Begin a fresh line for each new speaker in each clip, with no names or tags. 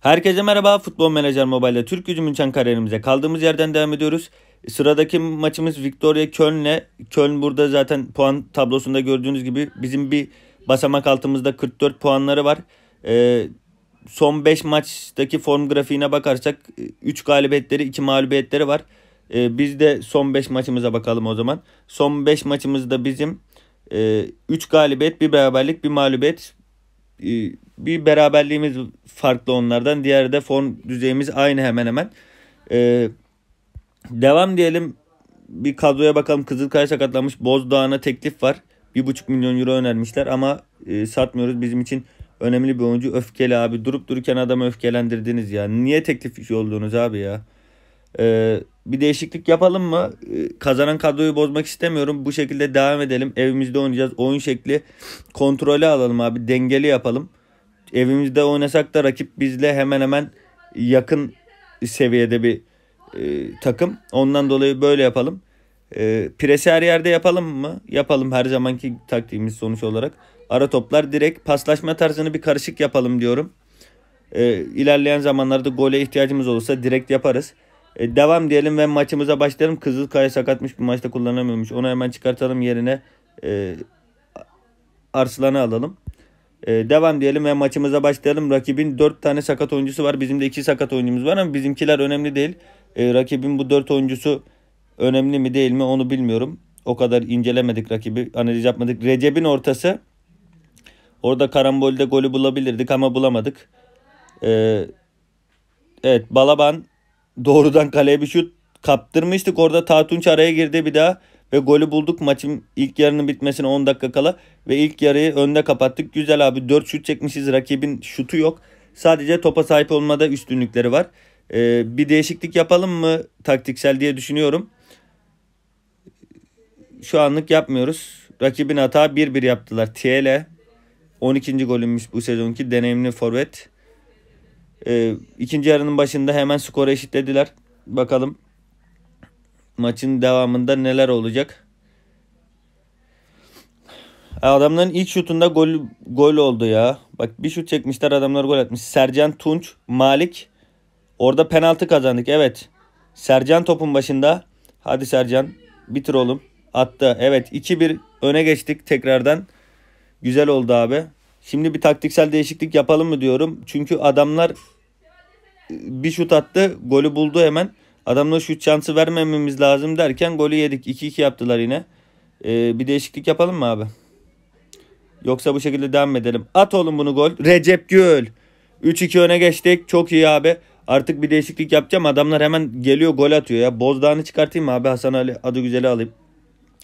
Herkese merhaba. Futbol Menajer Mobile'da Türk Gücü München kariyerimize kaldığımız yerden devam ediyoruz. Sıradaki maçımız Victoria Köln'le. Köln burada zaten puan tablosunda gördüğünüz gibi bizim bir basamak altımızda 44 puanları var. Ee, son 5 maçtaki form grafiğine bakarsak 3 e, galibiyetleri 2 mağlubiyetleri var. Ee, biz de son 5 maçımıza bakalım o zaman. Son 5 maçımızda bizim 3 e, galibiyet, bir beraberlik, bir mağlubiyet. Ee, bir beraberliğimiz farklı onlardan. Diğeri de form düzeyimiz aynı hemen hemen. Ee, devam diyelim. Bir kadroya bakalım. Kızılkaya sakatlanmış. Bozdağ'ına teklif var. 1,5 milyon euro önermişler ama e, satmıyoruz. Bizim için önemli bir oyuncu. Öfkeli abi. Durup dururken adamı öfkelendirdiniz ya. Niye teklif yoldunuz abi ya? Ee, bir değişiklik yapalım mı? Ee, kazanan kadroyu bozmak istemiyorum. Bu şekilde devam edelim. Evimizde oynayacağız. Oyun şekli kontrolü alalım abi. Dengeli yapalım evimizde oynasak da rakip bizle hemen hemen yakın seviyede bir e, takım. Ondan dolayı böyle yapalım. E, presi her yerde yapalım mı? Yapalım her zamanki taktiğimiz sonuç olarak. Ara toplar direkt paslaşma tarzını bir karışık yapalım diyorum. E, ilerleyen zamanlarda gole ihtiyacımız olursa direkt yaparız. E, devam diyelim ve maçımıza başlayalım. Kızılkaya sakatmış bir maçta kullanamıyormuş. Onu hemen çıkartalım yerine e, Arslan'ı alalım. Ee, devam diyelim ve maçımıza başlayalım. Rakibin 4 tane sakat oyuncusu var. Bizim de 2 sakat oyuncumuz var ama bizimkiler önemli değil. E, rakibin bu 4 oyuncusu önemli mi değil mi onu bilmiyorum. O kadar incelemedik rakibi. Analiz yapmadık. Recep'in ortası. Orada karambolde golü bulabilirdik ama bulamadık. E, evet Balaban doğrudan kaleye bir şut kaptırmıştık. Orada Tatunç araya girdi bir daha ve golü bulduk. Maçın ilk yarının bitmesine 10 dakika kala ve ilk yarıyı önde kapattık. Güzel abi 4 şut çekmişiz. Rakibin şutu yok. Sadece topa sahip olmada üstünlükleri var. Ee, bir değişiklik yapalım mı taktiksel diye düşünüyorum. Şu anlık yapmıyoruz. Rakibin hata 1-1 yaptılar. TL 12. golünmüş bu sezonki deneyimli forvet. Ee, ikinci yarının başında hemen skoru eşitlediler. Bakalım maçın devamında neler olacak? Adamların ilk şutunda gol gol oldu ya. Bak bir şut çekmişler adamlar gol atmış. Sercan Tunç, Malik orada penaltı kazandık. Evet. Sercan topun başında. Hadi Sercan bitir oğlum. Attı. Evet 2-1 öne geçtik tekrardan. Güzel oldu abi. Şimdi bir taktiksel değişiklik yapalım mı diyorum. Çünkü adamlar bir şut attı. Golü buldu hemen. Adamla şut şansı vermememiz lazım derken golü yedik. 2-2 yaptılar yine. Ee, bir değişiklik yapalım mı abi? Yoksa bu şekilde devam edelim. At oğlum bunu gol. Recep Gül. 3-2 öne geçtik. Çok iyi abi. Artık bir değişiklik yapacağım. Adamlar hemen geliyor gol atıyor ya. Bozdağ'ını çıkartayım mı abi? Hasan Ali adı güzeli alayım.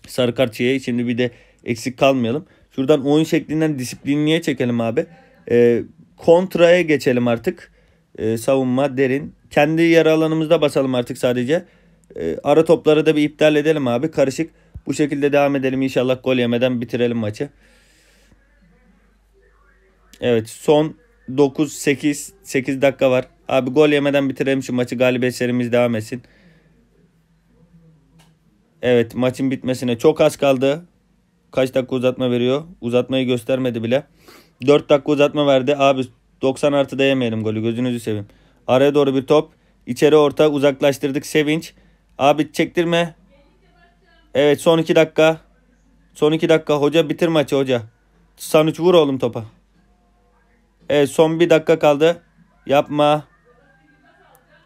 Sarı kartçıya şimdi bir de eksik kalmayalım. Şuradan oyun şeklinden disiplinliğe çekelim abi. Ee, kontraya geçelim artık. Ee, savunma derin. Kendi yarı alanımızda basalım artık sadece. E, ara topları da bir iptal edelim abi. Karışık. Bu şekilde devam edelim. İnşallah gol yemeden bitirelim maçı. Evet son 9 8 8 dakika var. Abi gol yemeden bitirelim şu maçı. galibiyetlerimiz serimiz devam etsin. Evet maçın bitmesine çok az kaldı. Kaç dakika uzatma veriyor? Uzatmayı göstermedi bile. 4 dakika uzatma verdi. Abi 90 artıda yemeyelim golü. Gözünüzü seveyim. Araya doğru bir top. İçeri orta uzaklaştırdık Sevinç. Abi çektirme. Evet son iki dakika. Son iki dakika hoca bitir maçı hoca. Sanuç vur oğlum topa. Evet son bir dakika kaldı. Yapma.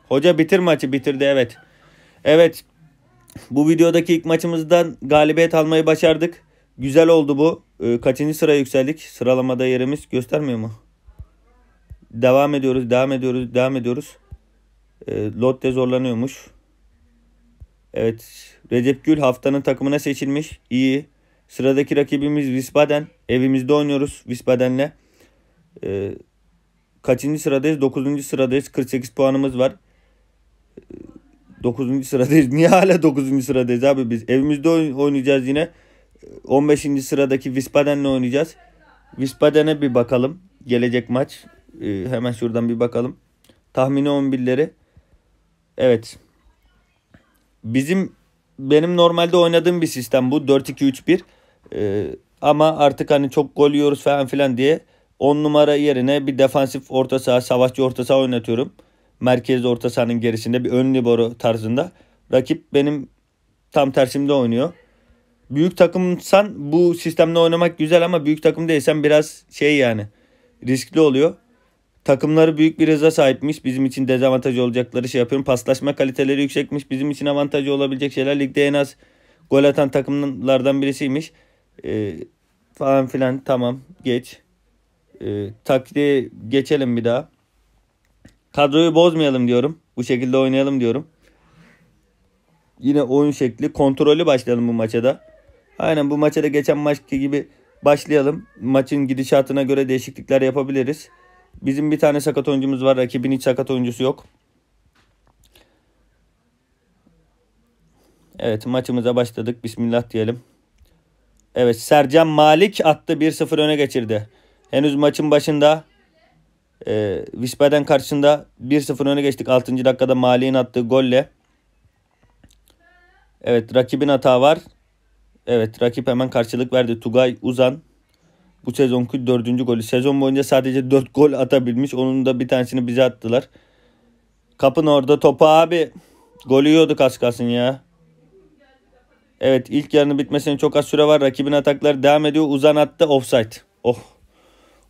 Hoca bitir maçı bitirdi evet. Evet bu videodaki ilk maçımızdan galibiyet almayı başardık. Güzel oldu bu. Ee, kaçıncı sıra yükseldik? Sıralamada yerimiz göstermiyor mu? Devam ediyoruz, devam ediyoruz, devam ediyoruz. E, ee, Lotte zorlanıyormuş. Evet. Recep Gül haftanın takımına seçilmiş. İyi. Sıradaki rakibimiz Wiesbaden. Evimizde oynuyoruz Wiesbaden'le. E, kaçıncı sıradayız? Dokuzuncu sıradayız. 48 puanımız var. Ee, dokuzuncu sıradayız. Niye hala dokuzuncu sıradayız abi biz? Evimizde oynayacağız yine. 15. sıradaki Wiesbaden'le oynayacağız. Wiesbaden'e bir bakalım. Gelecek maç. Ee, hemen şuradan bir bakalım. Tahmini 11'leri. Evet. Bizim benim normalde oynadığım bir sistem bu 4-2-3-1. Ee, ama artık hani çok gol yiyoruz falan filan diye 10 numara yerine bir defansif orta saha, savaşçı orta saha oynatıyorum. Merkez orta sahanın gerisinde bir ön libero tarzında. Rakip benim tam tersimde oynuyor. Büyük takımsan bu sistemde oynamak güzel ama büyük takım değilsen biraz şey yani riskli oluyor. Takımları büyük bir hıza sahipmiş. Bizim için dezavantaj olacakları şey yapıyorum. Paslaşma kaliteleri yüksekmiş. Bizim için avantajı olabilecek şeyler. Ligde en az gol atan takımlardan birisiymiş. Ee, falan filan tamam geç. Ee, taktiğe geçelim bir daha. Kadroyu bozmayalım diyorum. Bu şekilde oynayalım diyorum. Yine oyun şekli kontrolü başlayalım bu maça da. Aynen bu maça da geçen maçki gibi başlayalım. Maçın gidişatına göre değişiklikler yapabiliriz. Bizim bir tane sakat oyuncumuz var. Rakibin hiç sakat oyuncusu yok. Evet maçımıza başladık. Bismillah diyelim. Evet Sercan Malik attı 1-0 öne geçirdi. Henüz maçın başında e, Visba'den karşısında 1-0 öne geçtik. 6. dakikada Malik'in attığı golle. Evet rakibin hata var. Evet rakip hemen karşılık verdi. Tugay Uzan bu sezonki dördüncü golü. Sezon boyunca sadece dört gol atabilmiş. Onun da bir tanesini bize attılar. Kapın orada topu abi. Golü yiyorduk az kalsın ya. Evet ilk yarının bitmesine çok az süre var. Rakibin atakları devam ediyor. Uzan attı offside. Oh.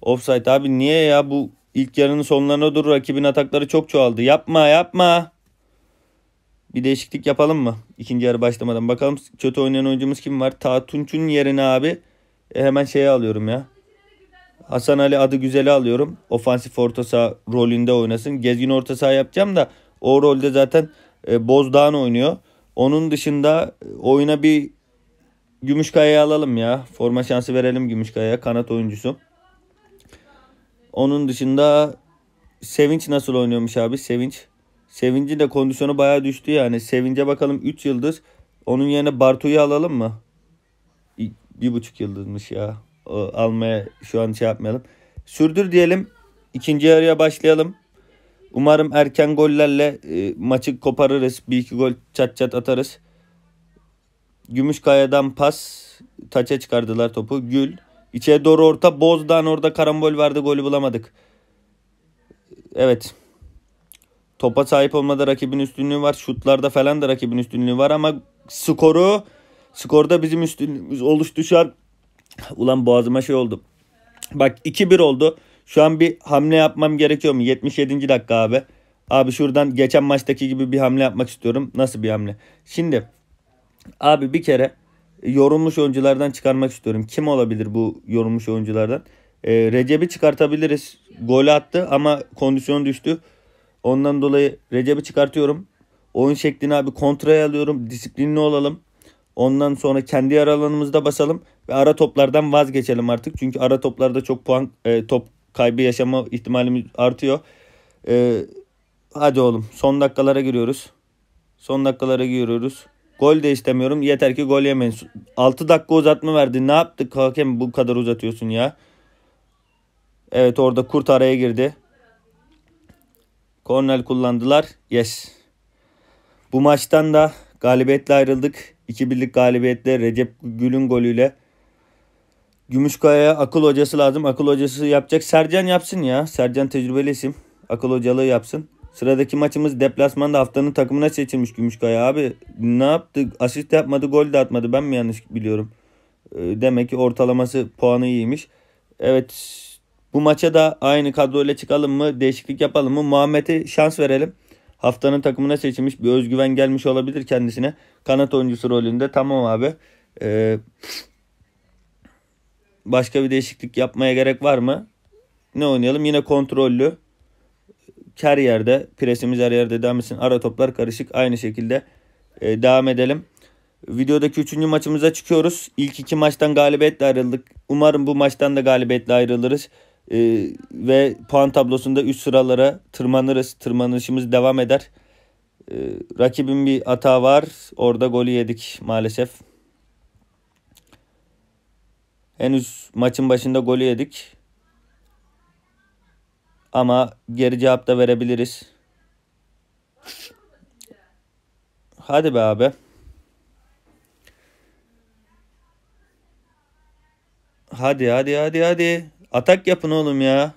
Offside abi niye ya bu ilk yarının sonlarına dur rakibin atakları çok çoğaldı. Yapma yapma. Bir değişiklik yapalım mı? İkinci yarı başlamadan. Bakalım kötü oynayan oyuncumuz kim var? Tatunç'un yerine abi e, hemen şeye alıyorum ya. Hasan Ali adı güzeli alıyorum. Ofansif orta saha rolünde oynasın. Gezgin orta saha yapacağım da o rolde zaten e, Bozdağ'ın oynuyor. Onun dışında e, oyuna bir Gümüşkaya'yı alalım ya. Forma şansı verelim Gümüşkaya'ya. Kanat oyuncusu. Onun dışında Sevinç nasıl oynuyormuş abi? Sevinç. Sevinci de kondisyonu bayağı düştü yani. Sevince bakalım 3 yıldır Onun yerine Bartu'yu alalım mı? bir buçuk yıldızmış ya. O, almaya şu an şey yapmayalım. Sürdür diyelim. İkinci yarıya başlayalım. Umarım erken gollerle e, maçı koparırız. Bir iki gol çat çat atarız. Gümüşkaya'dan pas. Taça çıkardılar topu. Gül. İçeri doğru orta. bozdan orada karambol verdi. Golü bulamadık. Evet. Topa sahip olmada rakibin üstünlüğü var. Şutlarda falan da rakibin üstünlüğü var ama skoru Skorda bizim üstünlüğümüz oluştu şu an. Ulan boğazıma şey oldu. Bak 2-1 oldu. Şu an bir hamle yapmam gerekiyor mu? 77. dakika abi. Abi şuradan geçen maçtaki gibi bir hamle yapmak istiyorum. Nasıl bir hamle? Şimdi abi bir kere e, yorulmuş oyunculardan çıkarmak istiyorum. Kim olabilir bu yorulmuş oyunculardan? E, Recep'i çıkartabiliriz. Gol attı ama kondisyon düştü. Ondan dolayı Recep'i çıkartıyorum. Oyun şeklini abi kontraya alıyorum. Disiplinli olalım. Ondan sonra kendi yarı basalım ve ara toplardan vazgeçelim artık. Çünkü ara toplarda çok puan e, top kaybı yaşama ihtimalimiz artıyor. E, hadi oğlum son dakikalara giriyoruz. Son dakikalara giriyoruz. Gol de istemiyorum. Yeter ki gol yemeyin. 6 dakika uzatma verdi. Ne yaptık hakem bu kadar uzatıyorsun ya? Evet orada kurt araya girdi. Kornel kullandılar. Yes. Bu maçtan da galibiyetle ayrıldık. İki birlik galibiyetle Recep Gül'ün golüyle Gümüşkaya'ya akıl hocası lazım. Akıl hocası yapacak. Sercan yapsın ya. Sercan tecrübeli isim. Akıl hocalığı yapsın. Sıradaki maçımız deplasmanda haftanın takımına seçilmiş Gümüşkaya abi. Ne yaptı? Asist yapmadı, gol de atmadı. Ben mi yanlış biliyorum? Ee, demek ki ortalaması puanı iyiymiş. Evet bu maça da aynı kadroyla çıkalım mı? Değişiklik yapalım mı? Muhammed'e şans verelim. Haftanın takımına seçilmiş bir özgüven gelmiş olabilir kendisine. Kanat oyuncusu rolünde tamam abi. Ee, başka bir değişiklik yapmaya gerek var mı? Ne oynayalım? Yine kontrollü. Her yerde presimiz her yerde devam etsin. Ara toplar karışık. Aynı şekilde e, devam edelim. Videodaki üçüncü maçımıza çıkıyoruz. İlk iki maçtan galibiyetle ayrıldık. Umarım bu maçtan da galibiyetle ayrılırız. Ee, ve puan tablosunda üst sıralara tırmanırız. Tırmanışımız devam eder. Ee, rakibin bir hata var. Orada golü yedik maalesef. Henüz maçın başında golü yedik. Ama geri cevap da verebiliriz. Hadi be abi. Hadi hadi hadi hadi. Atak yapın oğlum ya.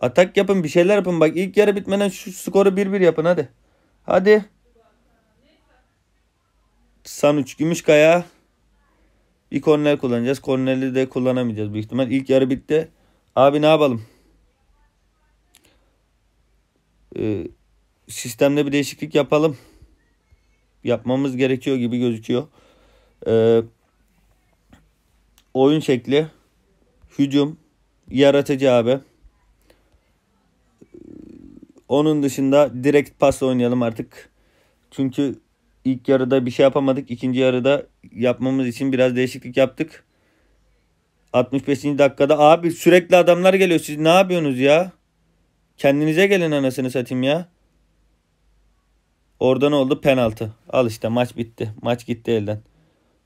Atak yapın bir şeyler yapın. Bak ilk yarı bitmeden şu skoru 1-1 yapın hadi. Hadi. Sanuç Gümüşkaya. Bir korner kullanacağız. Kornerli de kullanamayacağız büyük ihtimal. İlk yarı bitti. Abi ne yapalım? Ee, sistemde bir değişiklik yapalım. Yapmamız gerekiyor gibi gözüküyor. Ee, oyun şekli, hücum, yaratıcı abi. Onun dışında direkt pas oynayalım artık. Çünkü ilk yarıda bir şey yapamadık. İkinci yarıda yapmamız için biraz değişiklik yaptık. 65. dakikada abi sürekli adamlar geliyor. Siz ne yapıyorsunuz ya? Kendinize gelin anasını satayım ya. Oradan oldu penaltı. Al işte maç bitti. Maç gitti elden.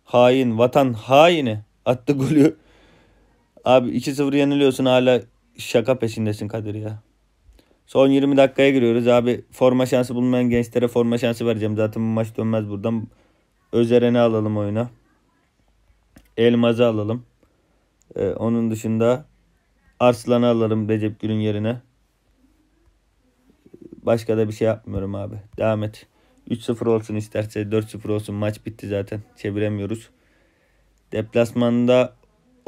Hain vatan haini attı golü. Abi 2-0 yeniliyorsun hala şaka peşindesin Kadir ya. Son 20 dakikaya giriyoruz abi. Forma şansı bulmayan gençlere forma şansı vereceğim. Zaten bu maç dönmez buradan. Özeren'i alalım oyuna. Elmaz'ı alalım. Ee, onun dışında Arslan'ı alalım Recep Gül'ün yerine. Başka da bir şey yapmıyorum abi. Devam et. 3-0 olsun isterse 4-0 olsun. Maç bitti zaten. Çeviremiyoruz. Deplasmanda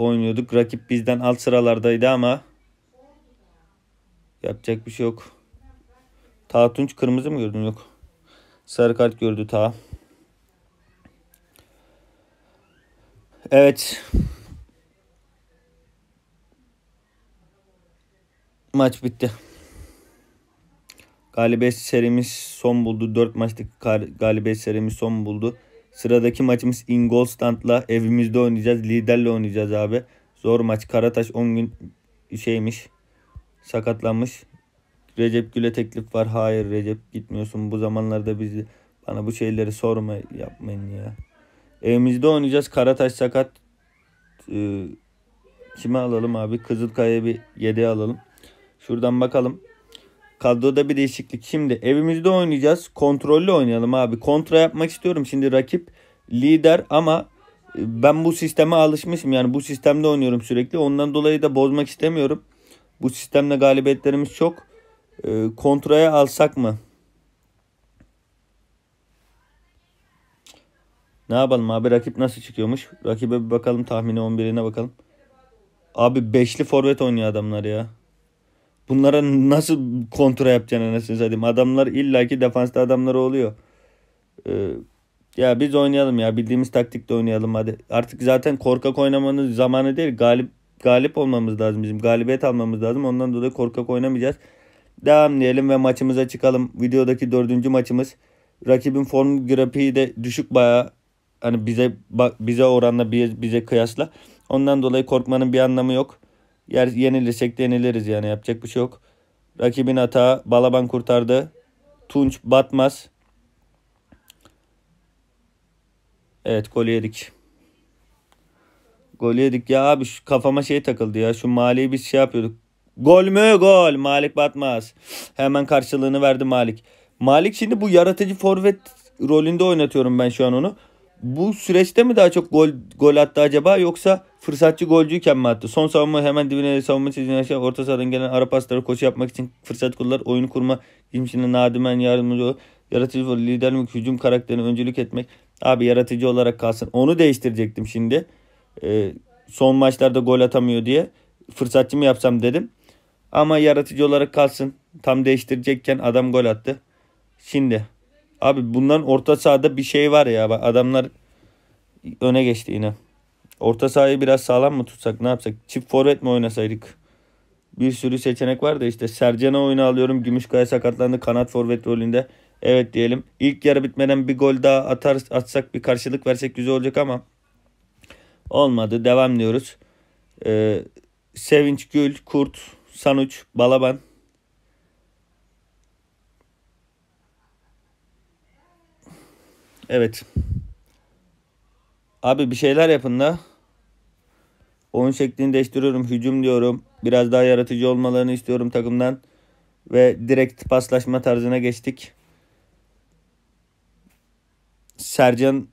oynuyorduk. Rakip bizden alt sıralardaydı ama yapacak bir şey yok. Ta Tunç kırmızı mı gördün? Yok. Sarı kart gördü Ta. Evet. Maç bitti. Galibiyet serimiz son buldu. 4 maçlık galibiyet serimiz son buldu. Sıradaki maçımız Ingolstadt'la evimizde oynayacağız. Liderle oynayacağız abi. Zor maç. Karataş 10 gün şeymiş. Sakatlanmış. Recep Gül'e teklif var. Hayır Recep gitmiyorsun. Bu zamanlarda bizi bana bu şeyleri sorma yapmayın ya. Evimizde oynayacağız. Karataş sakat. Ee, kime alalım abi? Kızılkaya bir yedeğe alalım. Şuradan bakalım. Kadroda bir değişiklik. Şimdi evimizde oynayacağız. Kontrollü oynayalım abi. Kontra yapmak istiyorum. Şimdi rakip lider ama e, ben bu sisteme alışmışım. Yani bu sistemde oynuyorum sürekli. Ondan dolayı da bozmak istemiyorum. Bu sistemle galibiyetlerimiz çok. E, kontraya alsak mı? Ne yapalım abi rakip nasıl çıkıyormuş? Rakibe bir bakalım tahmini 11'ine bakalım. Abi beşli forvet oynuyor adamlar ya. Bunlara nasıl kontra yapacaksın anasını satayım. Adamlar illaki defansta adamları oluyor. Ee, ya biz oynayalım ya. Bildiğimiz taktikte oynayalım hadi. Artık zaten korkak oynamanın zamanı değil. Galip galip olmamız lazım bizim. Galibiyet almamız lazım. Ondan dolayı korkak oynamayacağız. Devam diyelim ve maçımıza çıkalım. Videodaki dördüncü maçımız. Rakibin form grafiği de düşük bayağı. Hani bize bize oranla bize kıyasla. Ondan dolayı korkmanın bir anlamı yok. Yer, yenilirsek de yeniliriz yani yapacak bir şey yok. Rakibin hata Balaban kurtardı. Tunç batmaz. Evet gol yedik. Gol yedik ya abi şu kafama şey takıldı ya. Şu Malik'i biz şey yapıyorduk. Gol mü gol Malik batmaz. Hemen karşılığını verdi Malik. Malik şimdi bu yaratıcı forvet rolünde oynatıyorum ben şu an onu bu süreçte mi daha çok gol gol attı acaba yoksa fırsatçı golcüyken mi attı? Son savunma hemen dibine savunma çizgine aşağı orta sahadan gelen ara pasları koşu yapmak için fırsat kullar. Oyunu kurma girişinde nadimen yardımcı olur. Yaratıcı olur. Liderlik, hücum karakterine öncülük etmek. Abi yaratıcı olarak kalsın. Onu değiştirecektim şimdi. Ee, son maçlarda gol atamıyor diye. Fırsatçı mı yapsam dedim. Ama yaratıcı olarak kalsın. Tam değiştirecekken adam gol attı. Şimdi Abi bunların orta sahada bir şey var ya. Bak adamlar öne geçti yine. Orta sahayı biraz sağlam mı tutsak ne yapsak? Çift forvet mi oynasaydık? Bir sürü seçenek var da işte Sercan'a oyunu alıyorum. Gümüşkaya sakatlandı kanat forvet rolünde. Evet diyelim. İlk yarı bitmeden bir gol daha atar, atsak bir karşılık versek güzel olacak ama olmadı. Devam diyoruz. Ee, Sevinç Gül, Kurt, Sanuç, Balaban Evet. Abi bir şeyler yapın da. Oyun şeklini değiştiriyorum. Hücum diyorum. Biraz daha yaratıcı olmalarını istiyorum takımdan. Ve direkt paslaşma tarzına geçtik. Sercan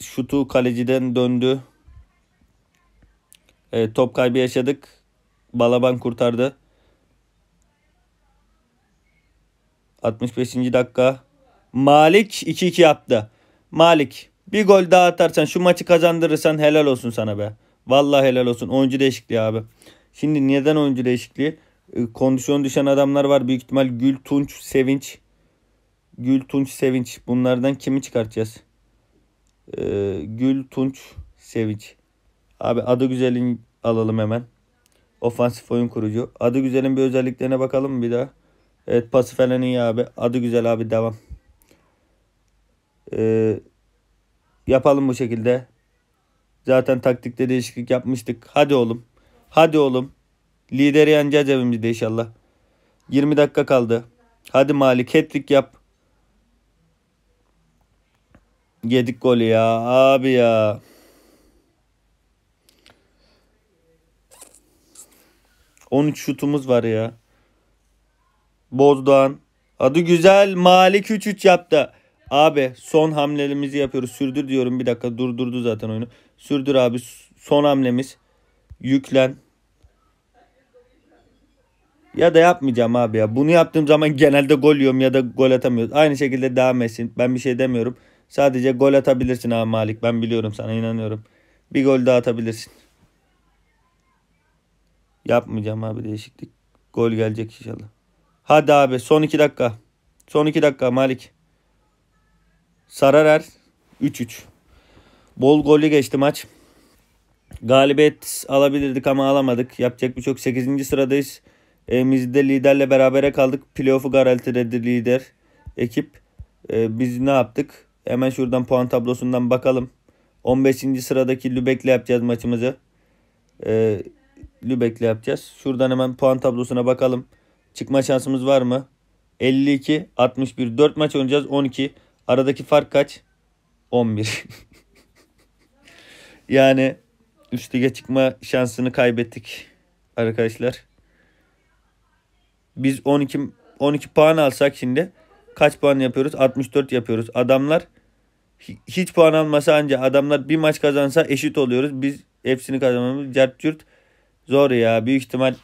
şutu kaleciden döndü. E, top kaybı yaşadık. Balaban kurtardı. 65. dakika Malik 2-2 yaptı. Malik bir gol daha atarsan şu maçı kazandırırsan helal olsun sana be. Vallahi helal olsun. Oyuncu değişikliği abi. Şimdi neden oyuncu değişikliği? Ee, kondisyon düşen adamlar var. Büyük ihtimal Gül Tunç Sevinç. Gül Tunç Sevinç. Bunlardan kimi çıkartacağız? Ee, Gül Tunç Sevinç. Abi adı güzelin alalım hemen. Ofansif oyun kurucu. Adı güzelin bir özelliklerine bakalım bir daha. Evet pası falan iyi abi. Adı güzel abi devam. Ee, yapalım bu şekilde. Zaten taktikte değişiklik yapmıştık. Hadi oğlum. Hadi oğlum. Lideri yeneceğiz evimizde inşallah. 20 dakika kaldı. Hadi Malik hat yap. Yedik golü ya abi ya. On üç şutumuz var ya. Bozdoğan. Adı güzel. Malik üç üç yaptı. Abi son hamlelerimizi yapıyoruz. Sürdür diyorum. Bir dakika durdurdu zaten oyunu. Sürdür abi. Son hamlemiz. Yüklen. Ya da yapmayacağım abi ya. Bunu yaptığım zaman genelde gol yiyorum ya da gol atamıyoruz. Aynı şekilde devam etsin. Ben bir şey demiyorum. Sadece gol atabilirsin abi Malik. Ben biliyorum sana inanıyorum. Bir gol daha atabilirsin. Yapmayacağım abi değişiklik. Gol gelecek inşallah. Hadi abi son 2 dakika. Son 2 dakika Malik. Sararer 3-3. Bol golü geçti maç. Galibiyet alabilirdik ama alamadık. Yapacak bir çok şey 8. sıradayız. Evimizde liderle berabere kaldık. Playoff'u garantiledi lider ekip. E, biz ne yaptık? Hemen şuradan puan tablosundan bakalım. 15. sıradaki Lübeck'le yapacağız maçımızı. E, ee, Lübeck'le yapacağız. Şuradan hemen puan tablosuna bakalım. Çıkma şansımız var mı? 52, 61. 4 maç oynayacağız. 12. Aradaki fark kaç? 11. yani üst lige çıkma şansını kaybettik arkadaşlar. Biz 12 12 puan alsak şimdi kaç puan yapıyoruz? 64 yapıyoruz. Adamlar hiç puan almasa anca adamlar bir maç kazansa eşit oluyoruz. Biz hepsini kazanmamız cert cürt zor ya. Büyük ihtimal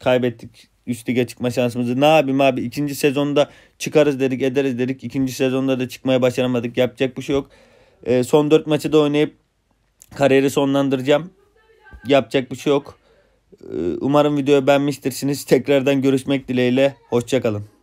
kaybettik üst lige çıkma şansımızı. Ne yapayım abi ikinci sezonda çıkarız dedik ederiz dedik. ikinci sezonda da çıkmaya başaramadık. Yapacak bir şey yok. E, son 4 maçı da oynayıp kariyeri sonlandıracağım. Yapacak bir şey yok. E, umarım videoyu beğenmiştirsiniz. Tekrardan görüşmek dileğiyle. Hoşçakalın.